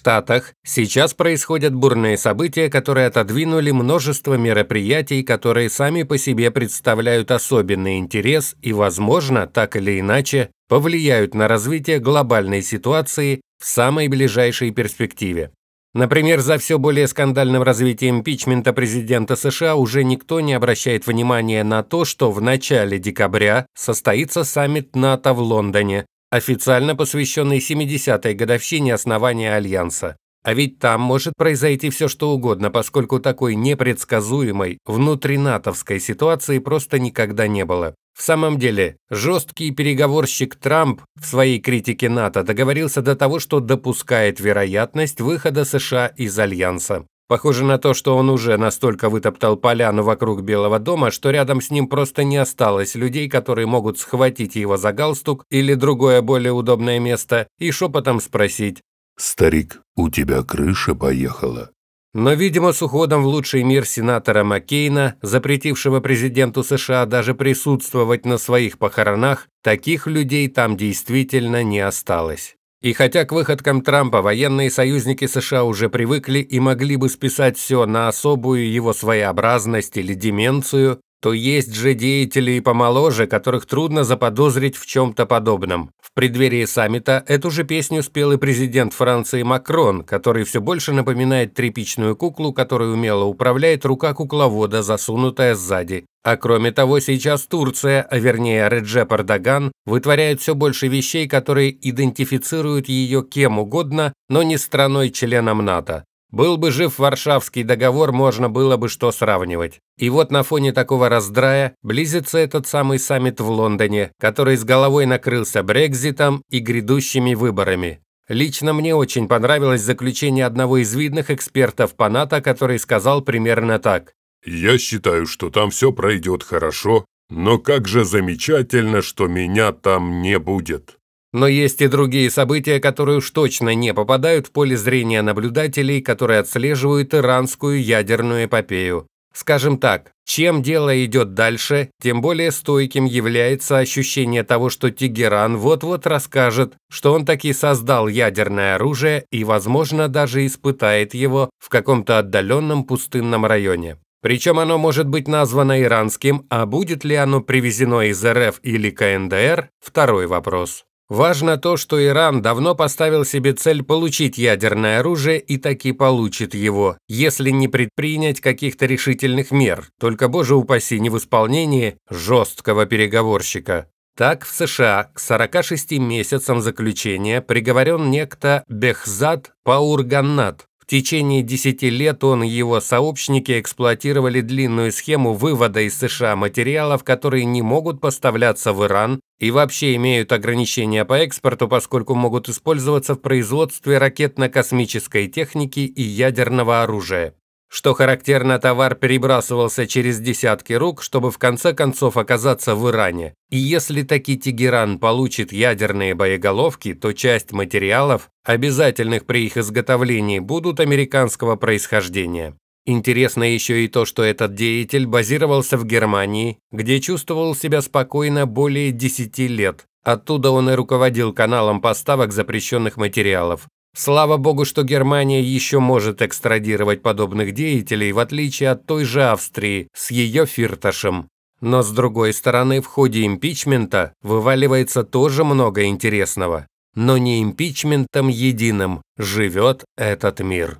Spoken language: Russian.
Штатах сейчас происходят бурные события, которые отодвинули множество мероприятий, которые сами по себе представляют особенный интерес и, возможно, так или иначе, повлияют на развитие глобальной ситуации в самой ближайшей перспективе. Например, за все более скандальным развитием импичмента президента США уже никто не обращает внимания на то, что в начале декабря состоится саммит НАТО в Лондоне, официально посвященный 70-й годовщине основания Альянса. А ведь там может произойти все что угодно, поскольку такой непредсказуемой внутринатовской ситуации просто никогда не было. В самом деле, жесткий переговорщик Трамп в своей критике НАТО договорился до того, что допускает вероятность выхода США из Альянса. Похоже на то, что он уже настолько вытоптал поляну вокруг Белого дома, что рядом с ним просто не осталось людей, которые могут схватить его за галстук или другое более удобное место и шепотом спросить «Старик, у тебя крыша поехала?» Но, видимо, с уходом в лучший мир сенатора Маккейна, запретившего президенту США даже присутствовать на своих похоронах, таких людей там действительно не осталось. И хотя к выходкам Трампа военные союзники США уже привыкли и могли бы списать все на особую его своеобразность или деменцию, то есть же деятели и помоложе, которых трудно заподозрить в чем-то подобном. В преддверии саммита эту же песню спел и президент Франции Макрон, который все больше напоминает тряпичную куклу, которая умело управляет рука кукловода, засунутая сзади. А кроме того, сейчас Турция, а вернее Реджеп Эрдоган, вытворяет все больше вещей, которые идентифицируют ее кем угодно, но не страной-членом НАТО. Был бы жив Варшавский договор, можно было бы что сравнивать. И вот на фоне такого раздрая близится этот самый саммит в Лондоне, который с головой накрылся Брекзитом и грядущими выборами. Лично мне очень понравилось заключение одного из видных экспертов по НАТО, который сказал примерно так. Я считаю, что там все пройдет хорошо, но как же замечательно, что меня там не будет. Но есть и другие события, которые уж точно не попадают в поле зрения наблюдателей, которые отслеживают иранскую ядерную эпопею. Скажем так, чем дело идет дальше, тем более стойким является ощущение того, что Тегеран вот-вот расскажет, что он таки создал ядерное оружие и, возможно, даже испытает его в каком-то отдаленном пустынном районе. Причем оно может быть названо иранским, а будет ли оно привезено из РФ или КНДР – второй вопрос. Важно то, что Иран давно поставил себе цель получить ядерное оружие и таки получит его, если не предпринять каких-то решительных мер, только, боже упаси, не в исполнении жесткого переговорщика. Так в США к 46 месяцам заключения приговорен некто Бехзад Паурганнат, в течение 10 лет он и его сообщники эксплуатировали длинную схему вывода из США материалов, которые не могут поставляться в Иран и вообще имеют ограничения по экспорту, поскольку могут использоваться в производстве ракетно-космической техники и ядерного оружия. Что характерно, товар перебрасывался через десятки рук, чтобы в конце концов оказаться в Иране. И если таки Тегеран получит ядерные боеголовки, то часть материалов, обязательных при их изготовлении, будут американского происхождения. Интересно еще и то, что этот деятель базировался в Германии, где чувствовал себя спокойно более 10 лет. Оттуда он и руководил каналом поставок запрещенных материалов. Слава богу, что Германия еще может экстрадировать подобных деятелей, в отличие от той же Австрии с ее Фирташем. Но с другой стороны, в ходе импичмента вываливается тоже много интересного. Но не импичментом единым живет этот мир.